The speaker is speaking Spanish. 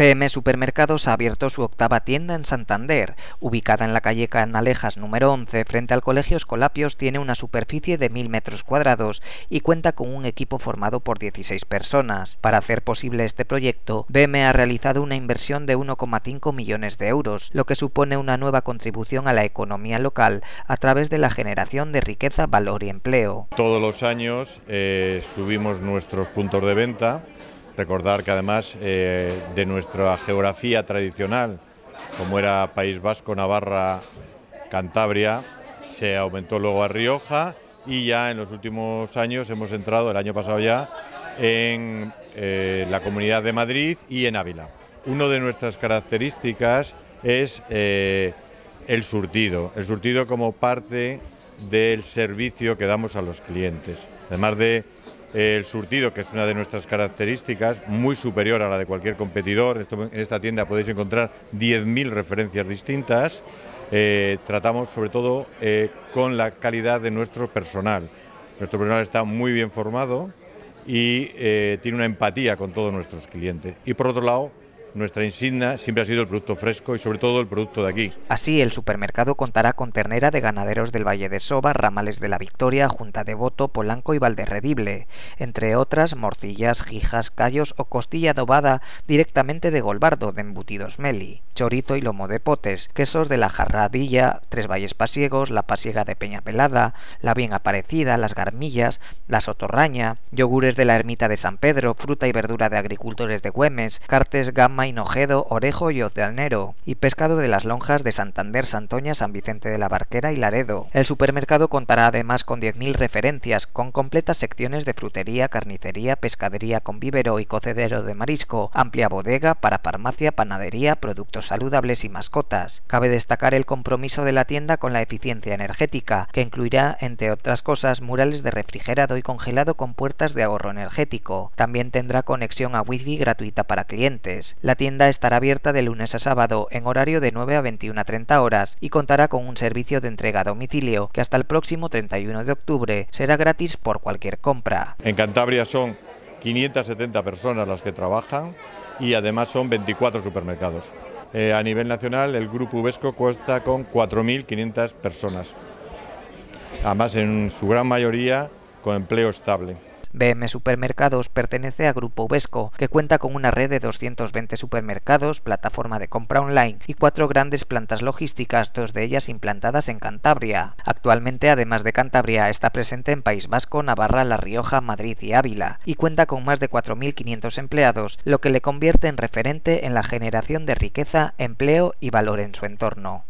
PM Supermercados ha abierto su octava tienda en Santander. Ubicada en la calle Canalejas número 11, frente al Colegio Escolapios, tiene una superficie de 1.000 metros cuadrados y cuenta con un equipo formado por 16 personas. Para hacer posible este proyecto, BM ha realizado una inversión de 1,5 millones de euros, lo que supone una nueva contribución a la economía local a través de la generación de riqueza, valor y empleo. Todos los años eh, subimos nuestros puntos de venta Recordar que además eh, de nuestra geografía tradicional, como era País Vasco, Navarra, Cantabria, se aumentó luego a Rioja y ya en los últimos años hemos entrado, el año pasado ya, en eh, la Comunidad de Madrid y en Ávila. Una de nuestras características es eh, el surtido, el surtido como parte del servicio que damos a los clientes, además de el surtido, que es una de nuestras características, muy superior a la de cualquier competidor. en esta tienda podéis encontrar 10.000 referencias distintas. Eh, tratamos sobre todo eh, con la calidad de nuestro personal. Nuestro personal está muy bien formado y eh, tiene una empatía con todos nuestros clientes. Y por otro lado, nuestra insignia siempre ha sido el producto fresco y sobre todo el producto de aquí. Así, el supermercado contará con ternera de ganaderos del Valle de Soba, Ramales de la Victoria, Junta de Voto, Polanco y Valderredible, entre otras morcillas, jijas, callos o costilla adobada directamente de Golbardo, de Embutidos Meli, chorizo y lomo de potes, quesos de la Jarradilla, Tres Valles Pasiegos, la Pasiega de Peña Pelada, la Bien Aparecida, las Garmillas, la Sotorraña, yogures de la Ermita de San Pedro, fruta y verdura de agricultores de Güemes, cartes, gama Hinojedo, Orejo y Oceanero, y pescado de las lonjas de Santander, Santoña, San Vicente de la Barquera y Laredo. El supermercado contará además con 10.000 referencias, con completas secciones de frutería, carnicería, pescadería con vívero y cocedero de marisco, amplia bodega para farmacia, panadería, productos saludables y mascotas. Cabe destacar el compromiso de la tienda con la eficiencia energética, que incluirá, entre otras cosas, murales de refrigerado y congelado con puertas de ahorro energético. También tendrá conexión a wifi gratuita para clientes. La tienda estará abierta de lunes a sábado en horario de 9 a 21 a 30 horas y contará con un servicio de entrega a domicilio que hasta el próximo 31 de octubre será gratis por cualquier compra. En Cantabria son 570 personas las que trabajan y además son 24 supermercados. Eh, a nivel nacional el grupo Uvesco cuesta con 4.500 personas, además en su gran mayoría con empleo estable. BM Supermercados pertenece a Grupo Vesco, que cuenta con una red de 220 supermercados, plataforma de compra online y cuatro grandes plantas logísticas, dos de ellas implantadas en Cantabria. Actualmente, además de Cantabria, está presente en País Vasco, Navarra, La Rioja, Madrid y Ávila, y cuenta con más de 4.500 empleados, lo que le convierte en referente en la generación de riqueza, empleo y valor en su entorno.